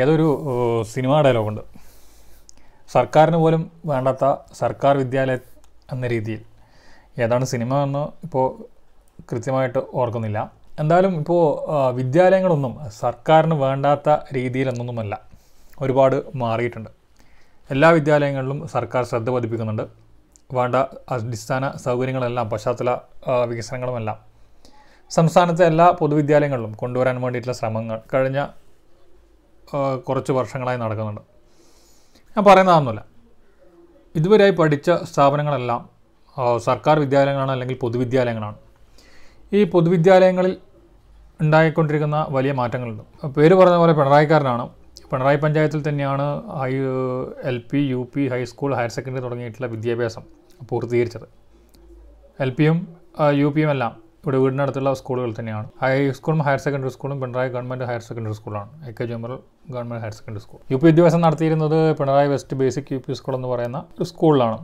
ഏതൊരു സിനിമാ ഡയലോഗുണ്ട് സർക്കാരിന് പോലും വേണ്ടാത്ത സർക്കാർ വിദ്യാലയ എന്ന രീതിയിൽ ഏതാണ് സിനിമ എന്ന് ഇപ്പോൾ കൃത്യമായിട്ട് ഓർക്കുന്നില്ല എന്തായാലും ഇപ്പോൾ വിദ്യാലയങ്ങളൊന്നും സർക്കാരിന് വേണ്ടാത്ത രീതിയിലൊന്നുമല്ല ഒരുപാട് മാറിയിട്ടുണ്ട് എല്ലാ വിദ്യാലയങ്ങളിലും സർക്കാർ ശ്രദ്ധ പതിപ്പിക്കുന്നുണ്ട് വേണ്ട അടിസ്ഥാന സൗകര്യങ്ങളെല്ലാം പശ്ചാത്തല വികസനങ്ങളുമെല്ലാം സംസ്ഥാനത്തെ എല്ലാ പൊതുവിദ്യാലയങ്ങളിലും കൊണ്ടുവരാൻ വേണ്ടിയിട്ടുള്ള ശ്രമങ്ങൾ കഴിഞ്ഞ കുറച്ച് വർഷങ്ങളായി നടക്കുന്നുണ്ട് ഞാൻ പറയുന്നതാണെന്നല്ല ഇതുവരെയായി പഠിച്ച സ്ഥാപനങ്ങളെല്ലാം സർക്കാർ വിദ്യാലയങ്ങളാണ് അല്ലെങ്കിൽ പൊതുവിദ്യാലയങ്ങളാണ് ഈ പൊതുവിദ്യാലയങ്ങളിൽ ഉണ്ടായിക്കൊണ്ടിരിക്കുന്ന വലിയ മാറ്റങ്ങളുണ്ട് പേര് പറഞ്ഞ പോലെ പിണറായിക്കാരനാണ് പിണറായി പഞ്ചായത്തിൽ തന്നെയാണ് high L P U P high school higher secondary തുടങ്ങിയിട്ടുള്ള വിദ്യാഭ്യാസം പൂർത്തീകരിച്ചത് എൽ പിയും യു പിയും എല്ലാം ഇവിടെ വീടിനടുത്തുള്ള സ്കൂളുകൾ തന്നെയാണ് ഹൈസ്കൂളും ഹയർ സെക്കൻഡറി സ്കൂളും പിണറായി ഗവൺമെൻറ് ഹയർ സെക്കൻഡറി സ്കൂളാണ് എ കെ ജമറൽ government higher secondary school U P വിദ്യാഭ്യാസം നടത്തിയിരുന്നത് Pinarayi west basic U P school എന്ന് പറയുന്ന ഒരു സ്കൂളിലാണ്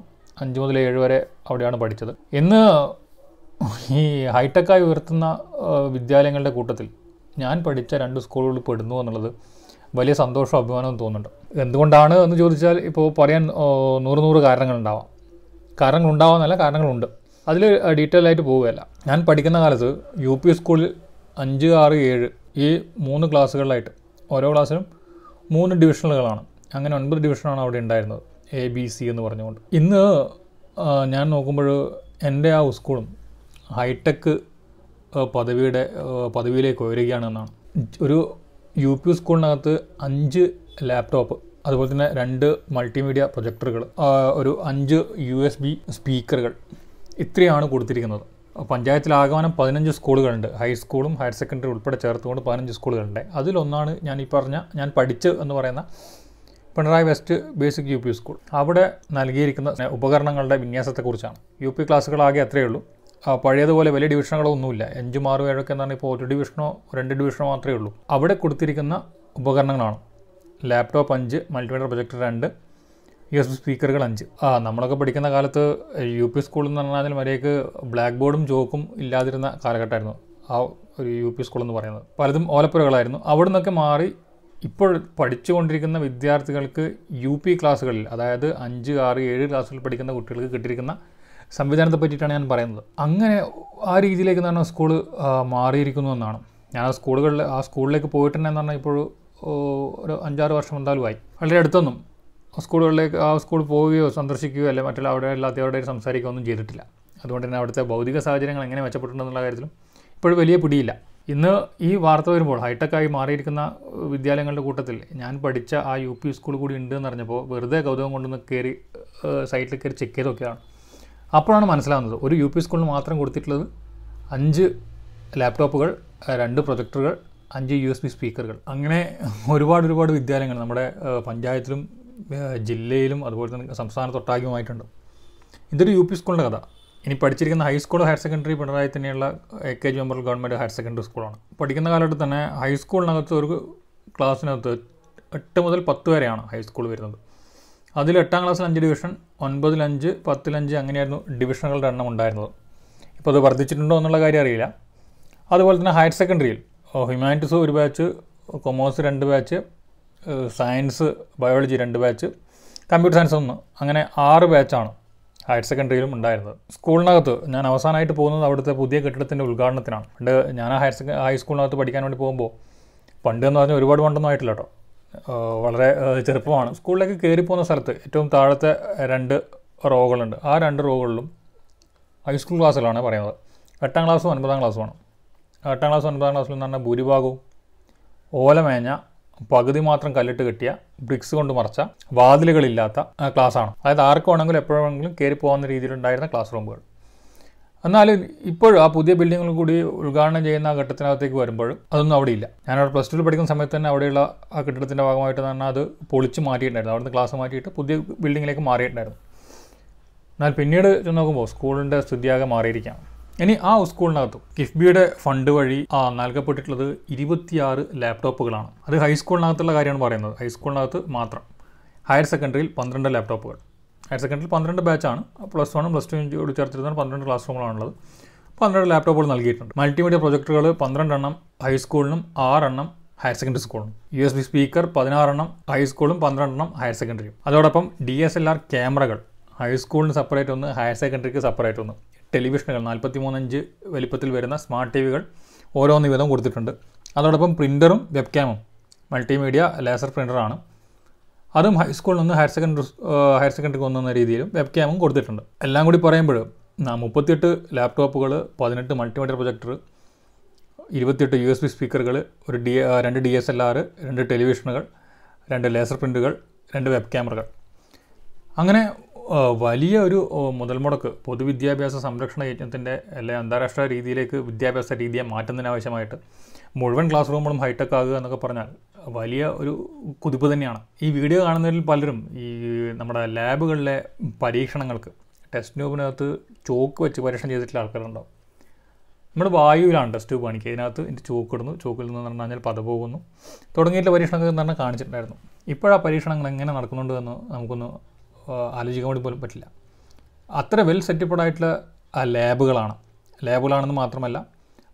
അഞ്ച് മുതൽ ഏഴ് വരെ അവിടെയാണ് പഠിച്ചത് ഇന്ന് ഈ ഹൈടെക്കായി ഉയർത്തുന്ന വിദ്യാലയങ്ങളുടെ കൂട്ടത്തിൽ ഞാൻ പഠിച്ച രണ്ട് സ്കൂളുകളിൽ പെടുന്നു എന്നുള്ളത് വലിയ സന്തോഷവും അഭിമാനവും തോന്നുന്നുണ്ട് എന്തുകൊണ്ടാണ് എന്ന് ചോദിച്ചാൽ ഇപ്പോൾ പറയാൻ നൂറ് നൂറ് കാരണങ്ങളുണ്ടാവാം കാരണങ്ങളുണ്ടാവാമെന്നല്ല കാരണങ്ങളുണ്ട് അതിൽ ഡീറ്റെയിൽ ആയിട്ട് പോവുകയല്ല ഞാൻ പഠിക്കുന്ന കാലത്ത് യു പി സ്കൂളിൽ അഞ്ച് ആറ് ഏഴ് ഈ മൂന്ന് ക്ലാസ്സുകളിലായിട്ട് ഓരോ ക്ലാസ്സിലും മൂന്ന് ഡിവിഷനുകളാണ് അങ്ങനെ ഒൻപത് ഡിവിഷനാണ് അവിടെ ഉണ്ടായിരുന്നത് എ ബി സി എന്ന് പറഞ്ഞുകൊണ്ട് ഇന്ന് ഞാൻ നോക്കുമ്പോൾ എൻ്റെ ആ സ്കൂളും ഹൈടെക് പദവിയുടെ പദവിയിലേക്ക് ഉയരുകയാണ് എന്നാണ് ഒരു യു പി സ്കൂളിനകത്ത് അഞ്ച് ലാപ്ടോപ്പ് അതുപോലെ തന്നെ രണ്ട് മൾട്ടിമീഡിയ പ്രൊജക്ടറുകൾ ഒരു അഞ്ച് യു എസ് ബി സ്പീക്കറുകൾ ഇത്രയാണ് കൊടുത്തിരിക്കുന്നത് പഞ്ചായത്തിൽ ആകമാനം പതിനഞ്ച് സ്കൂളുകളുണ്ട് ഹൈസ്കൂളും ഹയർ സെക്കൻഡറി ഉൾപ്പെടെ ചേർത്തുകൊണ്ട് പതിനഞ്ച് സ്കൂളുകളുണ്ട് അതിലൊന്നാണ് ഞാൻ ഈ പറഞ്ഞ ഞാൻ പഠിച്ച് എന്ന് പറയുന്ന Pinarayi west basic U P school അവിടെ നൽകിയിരിക്കുന്ന ഉപകരണങ്ങളുടെ വിന്യാസത്തെക്കുറിച്ചാണ് യു പി ക്ലാസ്സുകളാകെ അത്രയേ ഉള്ളൂ പഴയതുപോലെ വലിയ ഡിവിഷനുകളോ ഒന്നുമില്ല അഞ്ചും ആറും ഏഴൊക്കെ എന്ന് പറഞ്ഞാൽ ഇപ്പോൾ ഒരു ഡിവിഷനോ രണ്ട് ഡിവിഷനോ മാത്രമേ ഉള്ളൂ അവിടെ കൊടുത്തിരിക്കുന്ന ഉപകരണങ്ങളാണ് ലാപ്ടോപ്പ് അഞ്ച് മൾട്ടിമീറ്റർ പ്രൊജക്ടർ രണ്ട് ബി സ്പീക്കറുകൾ അഞ്ച് ആ നമ്മളൊക്കെ പഠിക്കുന്ന കാലത്ത് യു പി സ്കൂൾ എന്ന് പറഞ്ഞാൽ മര്യാദയ്ക്ക് ബ്ലാക്ക് ബോർഡും ചോക്കും ഇല്ലാതിരുന്ന കാലഘട്ടമായിരുന്നു ആ ഒരു യു പി സ്കൂൾ എന്ന് പറയുന്നത് പലതും ഓലപ്പുരകളായിരുന്നു അവിടെ നിന്നൊക്കെ മാറി ഇപ്പോൾ പഠിച്ചുകൊണ്ടിരിക്കുന്ന വിദ്യാർത്ഥികൾക്ക് യു പി ക്ലാസ്സുകളിൽ അതായത് അഞ്ച് ആറ് ഏഴ് ക്ലാസ്സുകളിൽ പഠിക്കുന്ന കുട്ടികൾക്ക് കിട്ടിയിരിക്കുന്ന സംവിധാനത്തെ പറ്റിയിട്ടാണ് ഞാൻ പറയുന്നത് അങ്ങനെ ആ രീതിയിലേക്ക് തന്നെ സ്കൂൾ മാറിയിരിക്കുന്നു എന്നാണ് ഞാൻ ആ സ്കൂളുകളിൽ ആ സ്കൂളിലേക്ക് പോയിട്ടുണ്ടെന്ന് എന്ന് പറഞ്ഞാൽ ഇപ്പോൾ ഒരു അഞ്ചാറ് വർഷം എന്തായാലും ആയി വളരെ അടുത്തൊന്നും സ്കൂളുകളിലേക്ക് ആ സ്കൂൾ പോവുകയോ സന്ദർശിക്കുകയോ അല്ലെങ്കിൽ മറ്റുള്ള അവിടെ ഉള്ള സംസാരിക്കുകയോ ഒന്നും ചെയ്തിട്ടില്ല അതുകൊണ്ട് തന്നെ അവിടുത്തെ ഭൗതിക സാഹചര്യങ്ങൾ എങ്ങനെ എന്നുള്ള കാര്യത്തിലും ഇപ്പോഴും വലിയ പിടിയില്ല ഇന്ന് ഈ വാർത്ത വരുമ്പോൾ ഹൈടെക്കായി മാറിയിരിക്കുന്ന വിദ്യാലയങ്ങളുടെ കൂട്ടത്തിൽ ഞാൻ പഠിച്ച ആ യു പി സ്കൂൾ കൂടി ഉണ്ട് എന്ന് അറിഞ്ഞപ്പോൾ വെറുതെ കൗതുകം കൊണ്ടുവന്ന് കയറി സൈറ്റിൽ കയറി ചെക്ക് ചെയ്തൊക്കെയാണ് അപ്പോഴാണ് മനസ്സിലാവുന്നത് ഒരു യു പി സ്കൂളിന് മാത്രം കൊടുത്തിട്ടുള്ളത് അഞ്ച് ലാപ്ടോപ്പുകൾ രണ്ട് പ്രൊജക്ടറുകൾ അഞ്ച് യു എസ് ബി സ്പീക്കറുകൾ അങ്ങനെ ഒരുപാട് ഒരുപാട് വിദ്യാലയങ്ങൾ നമ്മുടെ പഞ്ചായത്തിലും ജില്ലയിലും അതുപോലെ തന്നെ സംസ്ഥാനത്തൊട്ടാകെയുമായിട്ടുണ്ട് ഇതൊരു യു പി സ്കൂളിൻ്റെ കഥ ഇനി പഠിച്ചിരിക്കുന്ന ഹൈസ്കൂൾ ഹയർ സെക്കൻഡറി പിണറായി തന്നെയുള്ള എ കെ ജി മെമ്പർ ഗവൺമെൻറ് ഹയർ സെക്കൻഡറി സ്കൂളാണ് പഠിക്കുന്ന കാലഘട്ടത്തിൽ തന്നെ ഹൈസ്കൂളിനകത്ത് ഒരു ക്ലാസ്സിനകത്ത് എട്ട് മുതൽ പത്ത് വരെയാണ് ഹൈസ്കൂൾ വരുന്നത് അതിൽ എട്ടാം ക്ലാസ്സിൽ അഞ്ച് ഡിവിഷൻ ഒൻപതിൽ അഞ്ച് പത്തിലഞ്ച് അങ്ങനെയായിരുന്നു ഡിവിഷനുകളുടെ എണ്ണം ഉണ്ടായിരുന്നത് ഇപ്പോൾ അത് വർദ്ധിച്ചിട്ടുണ്ടോ എന്നുള്ള കാര്യം അറിയില്ല അതുപോലെ തന്നെ ഹയർ സെക്കൻഡറിയിൽ ഹ്യൂമാനിറ്റീസ് ഒരു ബാച്ച് കൊമേഴ്സ് രണ്ട് ബാച്ച് സയൻസ് ബയോളജി രണ്ട് ബാച്ച് കമ്പ്യൂട്ടർ സയൻസ് ഒന്ന് അങ്ങനെ ആറ് ബാച്ചാണ് ഹയർ സെക്കൻഡറിയിലും ഉണ്ടായിരുന്നത് സ്കൂളിനകത്ത് ഞാൻ അവസാനമായിട്ട് പോകുന്നത് അവിടുത്തെ പുതിയ കെട്ടിടത്തിൻ്റെ ഉദ്ഘാടനത്തിനാണ് പണ്ട് ഞാൻ ഹയർ സെക്കൻഡ് ഹൈസ്കൂളിനകത്ത് പഠിക്കാൻ വേണ്ടി പോകുമ്പോൾ പണ്ട് എന്ന് പറഞ്ഞാൽ ഒരുപാട് പണ്ടൊന്നും ആയിട്ടില്ല കേട്ടോ വളരെ ചെറുപ്പമാണ് സ്കൂളിലേക്ക് കയറി പോകുന്ന സ്ഥലത്ത് ഏറ്റവും താഴത്തെ രണ്ട് റോകളുണ്ട് ആ രണ്ട് റോകളിലും ഹൈസ്കൂൾ ക്ലാസ്സുകളാണ് പറയുന്നത് എട്ടാം ക്ലാസ്സും ഒൻപതാം ക്ലാസ്സുമാണ് എട്ടാം ക്ലാസ് ഒൻപതാം ക്ലാസ്സിൽ എന്ന് പറഞ്ഞാൽ ഭൂരിഭാഗവും ഓലമേഞ്ഞ പകുതി മാത്രം കല്ലിട്ട് കെട്ടിയ ബ്രിക്സ് കൊണ്ട് മറച്ച വാതിലുകളില്ലാത്ത ക്ലാസ് ആണ് അതായത് ആർക്ക് വേണമെങ്കിലും എപ്പോഴെങ്കിലും കയറി പോകാവുന്ന രീതിയിലുണ്ടായിരുന്ന ക്ലാസ് റൂമുകൾ എന്നാലും ഇപ്പോഴും ആ പുതിയ ബിൽഡിങ്ങുകൾ കൂടി ഉദ്ഘാടനം ചെയ്യുന്ന ആ ഘട്ടത്തിനകത്തേക്ക് വരുമ്പോഴും അതൊന്നും അവിടെ ഇല്ല ഞാനവിടെ പ്ലസ് ടുവിൽ പഠിക്കുന്ന സമയത്ത് തന്നെ അവിടെയുള്ള ആ കെട്ടിടത്തിൻ്റെ ഭാഗമായിട്ട് തന്നെ അത് പൊളിച്ച് മാറ്റിയിട്ടുണ്ടായിരുന്നു അവിടുന്ന് ക്ലാസ് മാറ്റിയിട്ട് പുതിയ ബിൽഡിങ്ങിലേക്ക് മാറിയിട്ടുണ്ടായിരുന്നു എന്നാൽ പിന്നീട് ചെന്ന് നോക്കുമ്പോൾ സ്കൂളിൻ്റെ സ്ഥിതിയാകെ മാറിയിരിക്കാം ഇനി ആ സ്കൂളിനകത്ത് കിഫ്ബിയുടെ ഫണ്ട് വഴി നൽകപ്പെട്ടിട്ടുള്ളത് ഇരുപത്തിയാറ് ലാപ്ടോപ്പുകളാണ് അത് ഹൈസ്കൂളിനകത്തുള്ള കാര്യമാണ് പറയുന്നത് ഹൈസ്കൂളിനകത്ത് മാത്രം ഹയർ സെക്കൻഡറിയിൽ പന്ത്രണ്ട് ലാപ്ടോപ്പുകൾ ഹയർ സെക്കൻഡറിയിൽ പന്ത്രണ്ട് ബാച്ചാണ് പ്ലസ് വണ്ണും പ്ലസ് കൂടി ചേർത്തിരുന്ന പന്ത്രണ്ട് ക്ലാസ് റൂമുകളാണുള്ളത് പന്ത്രണ്ട് ലാപ്ടോപ്പുകൾ നൽകിയിട്ടുണ്ട് മൾട്ടിമീഡിയ പ്രൊജക്ടറുകൾ പന്ത്രണ്ടെണ്ണം ഹൈസ്കൂളിനും ആറെണ്ണം ഹയർ സെക്കൻഡറി സ്കൂളിനും യു എസ് ബി സ്പീക്കർ പതിനാറെണ്ണം ഹൈസ്കൂളും പന്ത്രണ്ടെണ്ണം ഹയർ സെക്കൻഡറിയും അതോടൊപ്പം ഡി എസ് എൽ ആർ ക്യാമറകൾ ഹൈസ്കൂളിന് സെപ്പറേറ്റ് ഒന്ന് ഹയർ സെക്കൻഡറിക്ക് സെപ്പറേറ്റ് ഒന്ന് ടെലിവിഷനുകൾ മൂന്നഞ്ച് വലിപ്പത്തിൽ വരുന്ന സ്മാർട്ട് ടി വികൾ ഓരോന്ന് വീതം കൊടുത്തിട്ടുണ്ട് അതോടൊപ്പം പ്രിൻ്ററും വെബ്ക്യാമും മൾട്ടിമീഡിയ ലേസർ പ്രിൻ്ററാണ് അതും ഹൈസ്കൂളിൽ നിന്ന് ഹയർ സെക്കൻഡറി ഹയർ സെക്കൻഡറി കൊണ്ടുവന്ന രീതിയിലും വെബ് ക്യാമും കൊടുത്തിട്ടുണ്ട് എല്ലാം കൂടി പറയുമ്പോൾ മുപ്പത്തിയെട്ട് ലാപ്ടോപ്പുകൾ പതിനെട്ട് മൾട്ടിമീഡിയ പ്രൊജക്ടർ ഇരുപത്തിയെട്ട് യു എസ് ബി സ്പീക്കറുകൾ ഒരു ഡി രണ്ട് ഡി എസ് എൽ ആറ് രണ്ട് ടെലിവിഷനുകൾ രണ്ട് ലേസർ പ്രിൻ്റുകൾ രണ്ട് വെബ് ക്യാമറകൾ അങ്ങനെ വലിയ ഒരു മുതൽ മുടക്ക് പൊതുവിദ്യാഭ്യാസ സംരക്ഷണ യജ്ഞത്തിൻ്റെ അല്ലെ അന്താരാഷ്ട്ര രീതിയിലേക്ക് വിദ്യാഭ്യാസ രീതിയെ മാറ്റുന്നതിനാവശ്യമായിട്ട് മുഴുവൻ ക്ലാസ് റൂമുകളും ഹൈടെക് ആകുക എന്നൊക്കെ പറഞ്ഞാൽ വലിയ ഒരു കുതിപ്പ് തന്നെയാണ് ഈ വീഡിയോ കാണുന്നതിൽ പലരും ഈ നമ്മുടെ ലാബുകളിലെ പരീക്ഷണങ്ങൾക്ക് ടെസ്റ്റ് ട്യൂബിനകത്ത് ചോക്ക് വെച്ച് പരീക്ഷണം ചെയ്തിട്ടുള്ള ആൾക്കാരുണ്ടാവും നമ്മുടെ വായുവിലാണ് ടെസ്റ്റ് ട്യൂബ് കാണിക്കുക അതിനകത്ത് എൻ്റെ ചോക്ക് ഇടുന്നു ചോക്കിൽ നിന്ന് പറഞ്ഞു കഴിഞ്ഞാൽ പത പോകുന്നു തുടങ്ങിയിട്ടുള്ള പരീക്ഷണങ്ങൾ എന്ന് പറഞ്ഞാൽ കാണിച്ചിട്ടുണ്ടായിരുന്നു ഇപ്പോഴാ പരീക്ഷണങ്ങൾ എങ്ങനെ നടക്കുന്നുണ്ട് എന്ന് നമുക്കൊന്ന് ആലോചിക്കാൻ വേണ്ടി പോലും പറ്റില്ല അത്ര വെൽ സെറ്റപ്പഡ് ആയിട്ടുള്ള ലാബുകളാണ് ലാബുകളാണെന്ന് മാത്രമല്ല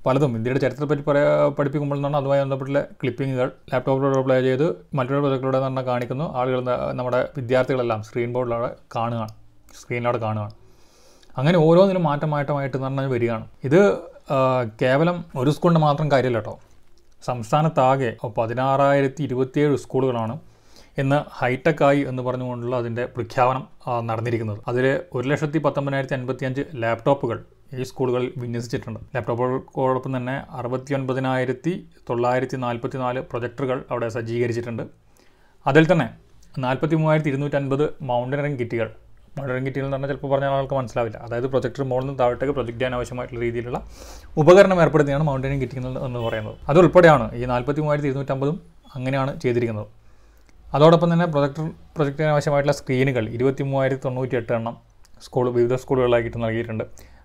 പലതും ഇന്ത്യയുടെ പറ്റി പറയാ പഠിപ്പിക്കുമ്പോൾ നിന്നാണ് അതുമായി ബന്ധപ്പെട്ടുള്ള ക്ലിപ്പിങ്ങുകൾ ലാപ്ടോപ്പിലൂടെ അപ്ലൈ ചെയ്ത് മറ്റൊരു പ്രൊജക്റ്റിലൂടെ തന്നെ കാണിക്കുന്നു ആളുകൾ നമ്മുടെ വിദ്യാർത്ഥികളെല്ലാം സ്ക്രീൻ ബോർഡിലൂടെ കാണുകയാണ് സ്ക്രീനിലൂടെ കാണുകയാണ് അങ്ങനെ ഓരോന്നിനും മാറ്റം മാറ്റമായിട്ട് എന്ന് പറഞ്ഞാൽ വരികയാണ് ഇത് കേവലം ഒരു സ്കൂളിന് മാത്രം കാര്യമില്ല കേട്ടോ സംസ്ഥാനത്താകെ പതിനാറായിരത്തി ഇരുപത്തിയേഴ് സ്കൂളുകളാണ് ഇന്ന് ആയി എന്ന് പറഞ്ഞുകൊണ്ടുള്ള അതിൻ്റെ പ്രഖ്യാപനം നടന്നിരിക്കുന്നത് അതിൽ ഒരു ലക്ഷത്തി പത്തൊമ്പതിനായിരത്തി അൻപത്തി അഞ്ച് ലാപ്ടോപ്പുകൾ ഈ സ്കൂളുകളിൽ വിന്യസിച്ചിട്ടുണ്ട് ലാപ്ടോപ്പുകൾക്കോടൊപ്പം തന്നെ അറുപത്തി ഒൻപതിനായിരത്തി തൊള്ളായിരത്തി നാൽപ്പത്തി നാല് പ്രൊജക്ടറുകൾ അവിടെ സജ്ജീകരിച്ചിട്ടുണ്ട് അതിൽ തന്നെ നാൽപ്പത്തി മൂവായിരത്തി ഇരുന്നൂറ്റൻപത് മൗണ്ടനറിംഗ് കിറ്റുകൾ മൗണ്ടനറിംഗ് കിറ്റുകൾ എന്ന് പറഞ്ഞാൽ ചിലപ്പോൾ പറഞ്ഞ ആൾക്ക് മനസ്സിലാവില്ല അതായത് പ്രൊജക്ടർ മോളിൽ നിന്ന് താഴത്തേക്ക് പ്രൊജക്ട് ചെയ്യാൻ ആവശ്യമായിട്ടുള്ള രീതിയിലുള്ള ഉപകരണം ഏർപ്പെടുത്തിയാണ് മൗണ്ടനറിംഗ് കിറ്റുകൾ എന്ന് പറയുന്നത് അതുൾപ്പെടെയാണ് ഈ നാൽപ്പത്തി മൂവായിരത്തി ഇരുന്നൂറ്റമ്പതും അങ്ങനെയാണ് ചെയ്തിരിക്കുന്നത് അതോടൊപ്പം തന്നെ പ്രൊജക്ടർ പ്രൊജക്റ്റിന് ആവശ്യമായിട്ടുള്ള സ്ക്രീനുകൾ ഇരുപത്തി മൂവായിരത്തി തൊണ്ണൂറ്റി എട്ട് എണ്ണം സ്കൂൾ വിവിധ സ്കൂളുകളിലാക്കിയിട്ട് നൽകിയിട്ടുണ്ട്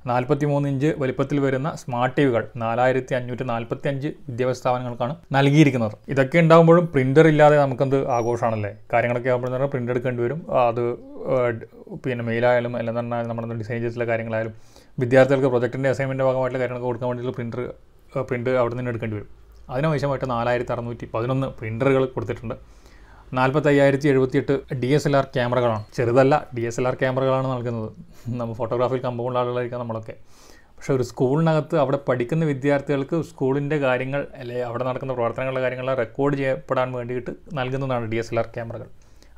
നാൽപ്പത്തി മൂന്ന് ഇഞ്ച് വലിപ്പത്തിൽ വരുന്ന സ്മാർട്ട് ടി വികൾ നാലായിരത്തി അഞ്ഞൂറ്റി നാൽപ്പത്തി അഞ്ച് വിദ്യാഭ്യാസ സ്ഥാപനങ്ങൾക്കാണ് നൽകിയിരിക്കുന്നത് ഇതൊക്കെ ഉണ്ടാകുമ്പോഴും പ്രിൻ്റർ ഇല്ലാതെ നമുക്കെന്ത് ആഘോഷമാണല്ലേ കാര്യങ്ങളൊക്കെ ആകുമ്പോഴെന്ന് പറഞ്ഞാൽ പ്രിൻ്റ് എടുക്കേണ്ടി വരും അത് പിന്നെ മെയിലായാലും അല്ലെന്ന് പറഞ്ഞാൽ നമ്മുടെ ഡിസൈൻ ചെയ്തിട്ടുള്ള കാര്യങ്ങളായാലും വിദ്യാർത്ഥികൾക്ക് പ്രൊജക്ടിൻ്റെ അസൈൻമെൻ്റ് ഭാഗമായിട്ടുള്ള കാര്യങ്ങളൊക്കെ കൊടുക്കാൻ വേണ്ടിയിട്ടുള്ള പ്രിൻ്റർ പ്രിൻ്റ് അവിടെ നിന്ന് എടുക്കേണ്ടി വരും അതിനാവശ്യമായിട്ട് നാലായിരത്തി അറുന്നൂറ്റി പതിനൊന്ന് പ്രിൻ്ററുകൾ കൊടുത്തിട്ടുണ്ട് നാൽപ്പത്തയ്യായിരത്തി എഴുപത്തിയെട്ട് ഡി എസ് എൽ ആർ ക്യാമറകളാണ് ചെറുതല്ല ഡി എസ് എൽ ആർ ക്യാമറകളാണ് നൽകുന്നത് നമ്മൾ ഫോട്ടോഗ്രാഫിയിൽ കമ്പൗണ്ട് ആളുകളായിരിക്കാം നമ്മളൊക്കെ പക്ഷേ ഒരു സ്കൂളിനകത്ത് അവിടെ പഠിക്കുന്ന വിദ്യാർത്ഥികൾക്ക് സ്കൂളിൻ്റെ കാര്യങ്ങൾ അല്ലെങ്കിൽ അവിടെ നടക്കുന്ന പ്രവർത്തനങ്ങളുടെ കാര്യങ്ങളെ റെക്കോർഡ് ചെയ്യപ്പെടാൻ വേണ്ടിയിട്ട് നൽകുന്നതാണ് ഡി എസ് എൽ ആർ ക്യാമറകൾ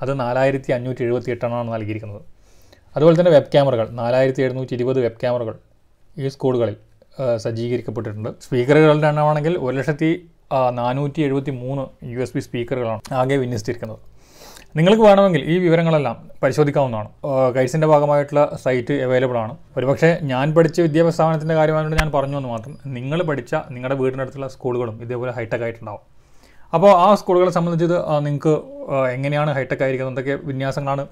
അത് നാലായിരത്തി അഞ്ഞൂറ്റി എഴുപത്തി എട്ടെണ്ണമാണ് നൽകിയിരിക്കുന്നത് അതുപോലെ തന്നെ വെബ് ക്യാമറകൾ നാലായിരത്തി എഴുന്നൂറ്റി ഇരുപത് വെബ് ക്യാമറകൾ ഈ സ്കൂളുകളിൽ സജ്ജീകരിക്കപ്പെട്ടിട്ടുണ്ട് സ്പീക്കറുകളുടെ എണ്ണമാണെങ്കിൽ ഒരു ലക്ഷത്തി നാനൂറ്റി എഴുപത്തി മൂന്ന് യു എസ് ബി സ്പീക്കറുകളാണ് ആകെ വിന്യസിച്ചിരിക്കുന്നത് നിങ്ങൾക്ക് വേണമെങ്കിൽ ഈ വിവരങ്ങളെല്ലാം പരിശോധിക്കാവുന്നതാണ് ഗൈഡ്സിൻ്റെ ഭാഗമായിട്ടുള്ള സൈറ്റ് അവൈലബിൾ ആണ് ഒരുപക്ഷെ ഞാൻ പഠിച്ച വിദ്യാഭ്യാസ സ്ഥാപനത്തിൻ്റെ കാര്യമായതുകൊണ്ട് ഞാൻ പറഞ്ഞു എന്ന് മാത്രം നിങ്ങൾ പഠിച്ച നിങ്ങളുടെ അടുത്തുള്ള സ്കൂളുകളും ഇതേപോലെ ഹൈടെക് ആയിട്ടുണ്ടാവും അപ്പോൾ ആ സ്കൂളുകളെ സംബന്ധിച്ചത് നിങ്ങൾക്ക് എങ്ങനെയാണ് ഹൈടെക് ആയിരിക്കുന്നത് എന്തൊക്കെ വിന്യാസങ്ങളാണ്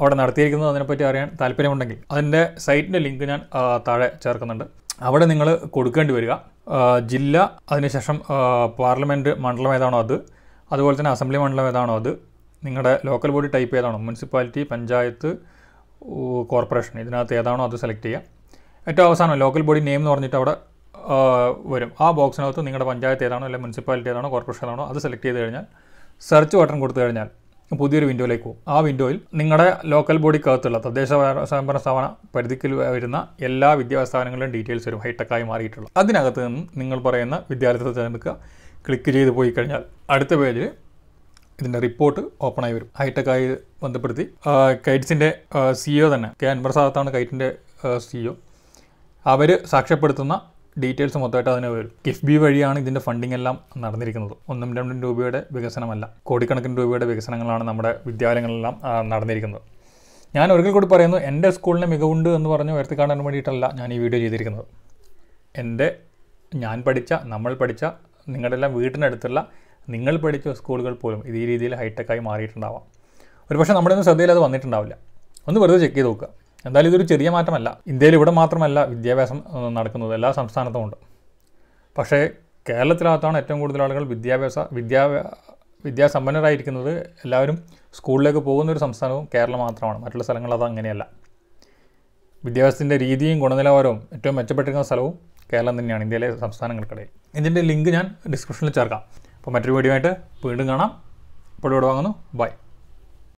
അവിടെ നടത്തിയിരിക്കുന്നത് അതിനെപ്പറ്റി അറിയാൻ താല്പര്യമുണ്ടെങ്കിൽ അതിൻ്റെ സൈറ്റിൻ്റെ ലിങ്ക് ഞാൻ താഴെ ചേർക്കുന്നുണ്ട് അവിടെ നിങ്ങൾ കൊടുക്കേണ്ടി വരിക ജില്ല അതിനുശേഷം പാർലമെൻറ്റ് മണ്ഡലം ഏതാണോ അത് അതുപോലെ തന്നെ അസംബ്ലി മണ്ഡലം ഏതാണോ അത് നിങ്ങളുടെ ലോക്കൽ ബോഡി ടൈപ്പ് ഏതാണോ മുനിസിപ്പാലിറ്റി പഞ്ചായത്ത് കോർപ്പറേഷൻ ഇതിനകത്ത് ഏതാണോ അത് സെലക്ട് ചെയ്യുക ഏറ്റവും അവസാനം ലോക്കൽ ബോഡി നെയിം എന്ന് പറഞ്ഞിട്ട് അവിടെ വരും ആ ബോക്സിനകത്ത് നിങ്ങളുടെ പഞ്ചായത്ത് ഏതാണോ അല്ലെങ്കിൽ മുനിസിപ്പാലിറ്റി ഏതാണോ കോർപ്പറേഷൻ ഏതാണോ അത് സെലക്ട് ചെയ്ത് കഴിഞ്ഞാൽ സെർച്ച് ബട്ടൺ കൊടുത്തു കഴിഞ്ഞാൽ പുതിയൊരു വിൻഡോയിലേക്ക് പോകും ആ വിൻഡോയിൽ നിങ്ങളുടെ ലോക്കൽ ബോഡിക്കകത്തുള്ള തദ്ദേശ സ്വയംഭരണ സ്ഥാപന പരിധിക്കിൽ വരുന്ന എല്ലാ വിദ്യാഭ്യാസ സ്ഥാപനങ്ങളുടെയും ഡീറ്റെയിൽസ് വരും ഹൈടെക്കായി മാറിയിട്ടുള്ള അതിനകത്ത് നിന്ന് നിങ്ങൾ പറയുന്ന വിദ്യാലയത്തെ തിരഞ്ഞെടുക്കുക ക്ലിക്ക് ചെയ്ത് പോയി കഴിഞ്ഞാൽ അടുത്ത പേജിൽ ഇതിൻ്റെ റിപ്പോർട്ട് ഓപ്പണായി വരും ഹൈടെക്കായി ബന്ധപ്പെടുത്തി കൈറ്റ്സിൻ്റെ സിഇഒ e തന്നെ കെ അൻപ്രസാദത്താണ് കൈറ്റിൻ്റെ സിഇഒ e അവർ സാക്ഷ്യപ്പെടുത്തുന്ന ഡീറ്റെയിൽസ് മൊത്തമായിട്ട് അതിന് വരും കിഫ്ബി വഴിയാണ് ഇതിൻ്റെ ഫണ്ടിംഗ് എല്ലാം നടന്നിരിക്കുന്നത് ഒന്നും രണ്ടും രൂപയുടെ വികസനമല്ല കോടിക്കണക്കിന് രൂപയുടെ വികസനങ്ങളാണ് നമ്മുടെ വിദ്യാലയങ്ങളെല്ലാം നടന്നിരിക്കുന്നത് ഞാൻ ഒരിക്കൽ കൂടി പറയുന്നു എൻ്റെ സ്കൂളിനെ മികവുണ്ട് എന്ന് പറഞ്ഞ് കാണാൻ വേണ്ടിയിട്ടല്ല ഞാൻ ഈ വീഡിയോ ചെയ്തിരിക്കുന്നത് എൻ്റെ ഞാൻ പഠിച്ച നമ്മൾ പഠിച്ച നിങ്ങളുടെ എല്ലാം വീട്ടിനടുത്തുള്ള നിങ്ങൾ പഠിച്ച സ്കൂളുകൾ പോലും ഇതേ രീതിയിൽ ഹൈടെക്കായി മാറിയിട്ടുണ്ടാവാം ഒരുപക്ഷെ നമ്മുടെ ഒന്നും ശ്രദ്ധയിൽ അത് വന്നിട്ടുണ്ടാവില്ല ഒന്ന് വെറുതെ ചെക്ക് ചെയ്ത് നോക്കുക എന്തായാലും ഇതൊരു ചെറിയ മാറ്റമല്ല ഇന്ത്യയിൽ ഇവിടെ മാത്രമല്ല വിദ്യാഭ്യാസം നടക്കുന്നത് എല്ലാ ഉണ്ട് പക്ഷേ കേരളത്തിലകത്താണ് ഏറ്റവും കൂടുതൽ ആളുകൾ വിദ്യാഭ്യാസ വിദ്യാ വിദ്യാസമ്പന്നരായിരിക്കുന്നത് എല്ലാവരും സ്കൂളിലേക്ക് പോകുന്ന ഒരു സംസ്ഥാനവും കേരളം മാത്രമാണ് മറ്റുള്ള സ്ഥലങ്ങൾ അത് അങ്ങനെയല്ല വിദ്യാഭ്യാസത്തിൻ്റെ രീതിയും ഗുണനിലവാരവും ഏറ്റവും മെച്ചപ്പെട്ടിരിക്കുന്ന സ്ഥലവും കേരളം തന്നെയാണ് ഇന്ത്യയിലെ സംസ്ഥാനങ്ങൾക്കിടയിൽ ഇതിൻ്റെ ലിങ്ക് ഞാൻ ഡിസ്ക്രിപ്ഷനിൽ ചേർക്കാം അപ്പോൾ മറ്റൊരു വീഡിയോ ആയിട്ട് വീണ്ടും കാണാം ഇപ്പോൾ ഇവിടെ വാങ്ങുന്നു ബൈ